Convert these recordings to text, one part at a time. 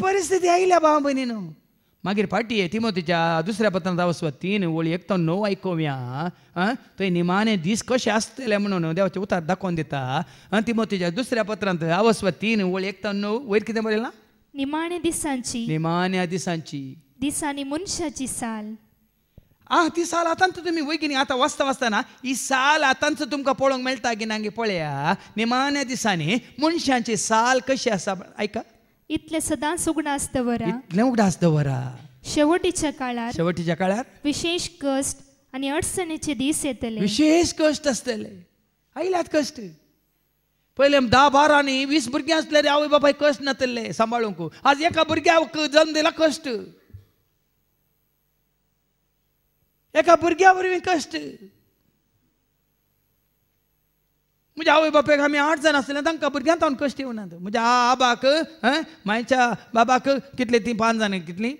परिस्थिती आयल्या भावा भयणीनं मागीर फाटी तिमोतीच्या दुसऱ्या पत्रांत आवसवा तीन ओळी एक तो णव आयकोव्या थंय निमाणे दीस कशे आसतले म्हणून देवाचे उतार दाखोवन दिता तिमोतीच्या दुसऱ्या पत्रांत अवस्व तीन ओळी एक तो णव वयर कितें बरयलां निमाणे दिसांची निमाण्या दिसांची दिसांनी मनशाची साल आ ती साल आतांच तुम्ही वयगी न्ही आतां वाचता वाचताना ही साल आतांच तुमकां पळोवंक मेळटा की नांगे पळया निमाण्या दिसांनी मनशांची साल कशी आसा आयका इतले सदांच उघड असतं वरा इतलें उघड असतं शेवटीच्या काळात शेवटीच्या काळात विशेष कष्ट आणि अडचणीचे दीस येतले विशेष कष्ट असतले आयल्यात कष्ट पहिले दहा बारा आणि वीस असले रे आवय बापाय कष्ट नतले सांबाळूंक आज एका भुरग्याक जन्म दिला कष्ट एका भुरग्या कष्ट म्हणजे आवय बापायक आमी आठ जाण आसले तांकां भुरग्यांक तावन कश्ट येवनात म्हणजे आ आबाक मायच्या बाबाक कितले तीं पांच जाणां कितलीं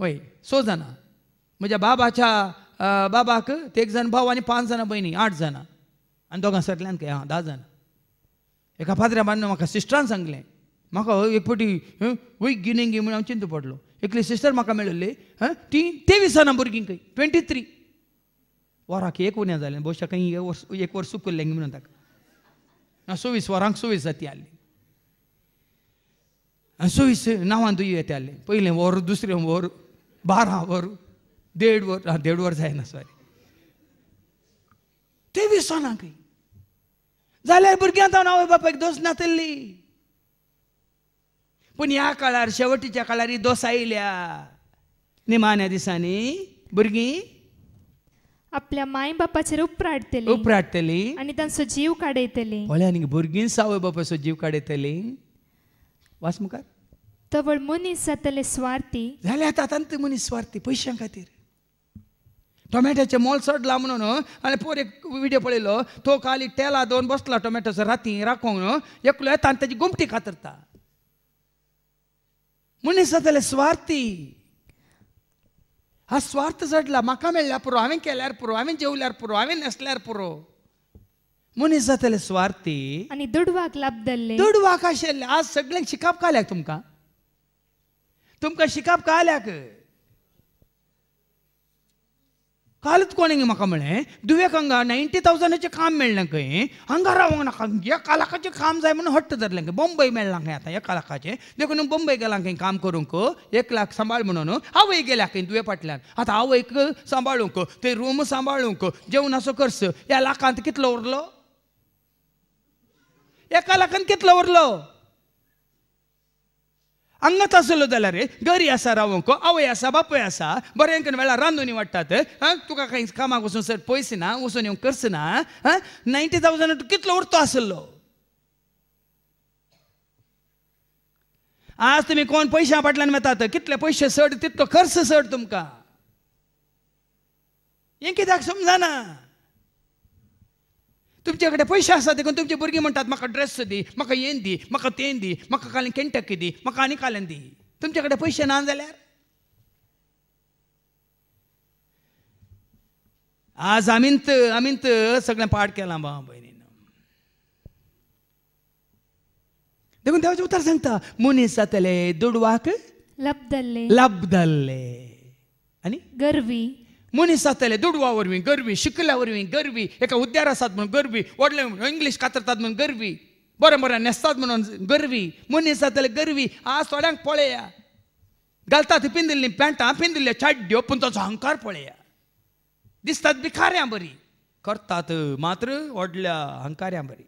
हय स जाणां म्हज्या बाबाच्या बाबाक एक जाण भाव आनी पांच जाणां भयणी आठ जाणां आनी दोगां सटल्यान खंय हां धा जाणां एका फातऱ्या बांदून म्हाका सिस्टरान सांगलें म्हाका हो, एक फावटी वय गिने गे म्हणून हांव चिंतू पडलो एकली सिस्टर म्हाका मेळिल्ली ती तेवीस जाणां भुरगीं खंय ट्वेंटी थ्री वराक एक उण्या जालें भोवशा खंय एक वर्स एक वर्स चुकल्लें म्हणून ताका Na suvis vorank suvis जाती आसली आनी सुवीस नांवां दुयी येता आसलें पयलें वर दुसरें वर बारा वर देड वर देड वर जायना सॉरी तेवीस सोनांक जाल्यार भुरग्यां जावन आवय बापायक दोस नातल्ली पूण ह्या काळार शेवटीच्या काळार ही दोस आयल्या निमाण्या दिसांनी भुरगीं आपल्या माय बापाचेर उपराडटली उपराडटली आणि तांचो जीव काडयतली पळय आणि भुरगीं सावय बापाचो जीव काडयतली वास मुखार तवळ मनीस जातले स्वार्थी झाले आतां आतां मनीस स्वार्थी पयशां खातीर टोमॅटोचे मोल सोडला म्हणून न्हू पोर एक व्हिडिओ पळयलो तो खाली तेला दोन बसला टोमॅटोचो राती राखोंक न्हू एकलो येता आनी तेजी गुमटी कातरता मनीस जातले स्वार्थी हा स्वार्थ जडला म्हाका मेळ्ळ्यार पुरो हांवें केल्यार पुरो हांवें जेवल्यार पुरो हांवें नसल्यार पुरो मनीस जाताले स्वार्थी आणि दुडवाक लाभदल्ले दुडवाक आशिल्ले आज सगळ्यांक शिकप काल्याक तुमकां तुमकां शिकप काल्याक कालच कोणी म्हाका म्हळें दुवेक हांगा नायन्टी थावजंडाचें काम मेळ्ळें खंय हांगा रावंक नाका एका लाखाचें काम जाय म्हणून हट्ट धरलें खंय बंबई मेळ्ळां खंय आतां एका लाखाचें देखून बंबय गेलां खंय काम करूंक एक लाख सांबाळ म्हणून आवय गेल्या खंय दुवे फाटल्यान आतां आवयक सांबाळूंक थंय रूम सांबाळूंक जेवणाचो खर्च ह्या लाखांत कितलो उरलो एका लाखांत कितलो उरलो ಹಂಗ ತಸಲೋದಲ್ಲ ರೀ गरी आसा ರಾವಂಕೋ आवय आसा बापूय आसा बरें ಅಂಕನ वेळार रांदून वाडटात तुका कांय कामाक वचून सर पयस ना वचून करस करसना नायन्टी थावजंड कितलो उरतो आसलो आज तुमी कोण पयशां फाटल्यान मेतात कितले पयशे सड तितलो खर्च सड तुमकां हें कित्याक समजना तुमचे कडेन पयशे आसा देखून तुमची भुरगीं म्हणटात म्हाका ड्रेस दी म्हाका हेन दी म्हाका तेन दी म्हाका काल केंटकी दी म्हाका आनी कालें दी तुमचे कडेन पयशे ना जाल्यार आज आमींत आमींत सगळें पाड केलां भाव भयणीन देखून देवाचें उतर सांगता मुनीस जातले दुडवाक लबदल्ले लबदल्ले आनी गर्वी मनीस जातले दुडवा वरवीं गरवी शिकल्या वरवीं गरबी एका उद्यार आसात म्हणून गरवी व्हडले इंग्लीश कातरतात म्हणून गरवी बरें बरें न्हेसतात म्हणून गरवी मनीस जातले गरवी आज थोड्यांक पळया घालतात पिंदिल्लीं पॅण्टां पिंदिल्ल्यो चाड्ड्यो पूण तो अहंकार पळया दिसतात बी खाऱ्या बरी करतात मात्र व्हडल्या अहंकाऱ्यां बरी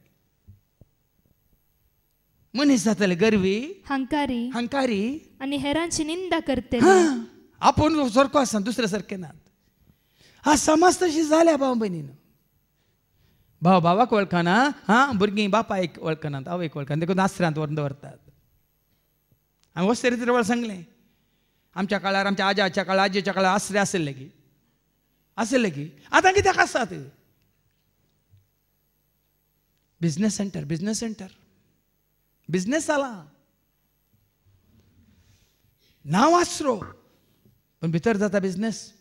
मनीस जातले गरवी हंकारी हंकारी आणि हेरांची निंदा करते आपण सारको आसा दुसऱ्या सारखे नात हा समज तशी जाल्या भाऊ भयणीन भाव बाबाक वळखना हा भुरगीं बापा एक वळखनात हांव एक वळखना देखून आसरांत व्हरून दवरतात हांवें वस्त तरी सांगलें आमच्या काळार आमच्या आज्याच्या काळार आजेच्या काळार आसरे आसले की आसले की आतां कित्याक आसात business centre business centre business जाला नांव आसरो पण भितर जाता बिझनेस